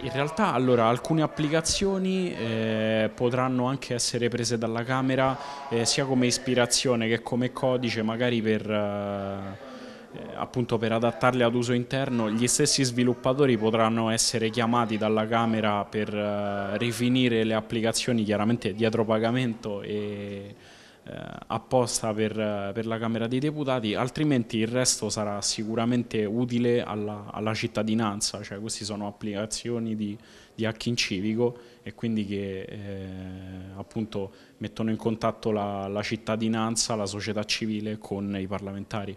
In realtà allora, alcune applicazioni eh, potranno anche essere prese dalla Camera eh, sia come ispirazione che come codice magari per, eh, eh appunto per adattarle ad uso interno. Gli stessi sviluppatori potranno essere chiamati dalla Camera per eh, rifinire le applicazioni chiaramente dietro pagamento e eh, apposta per, eh, per, la Camera dei Deputati, altrimenti il resto sarà sicuramente utile alla, alla cittadinanza, cioè queste sono applicazioni di, di hacking civico e quindi che eh, appunto mettono in contatto la, la cittadinanza, la società civile con i parlamentari.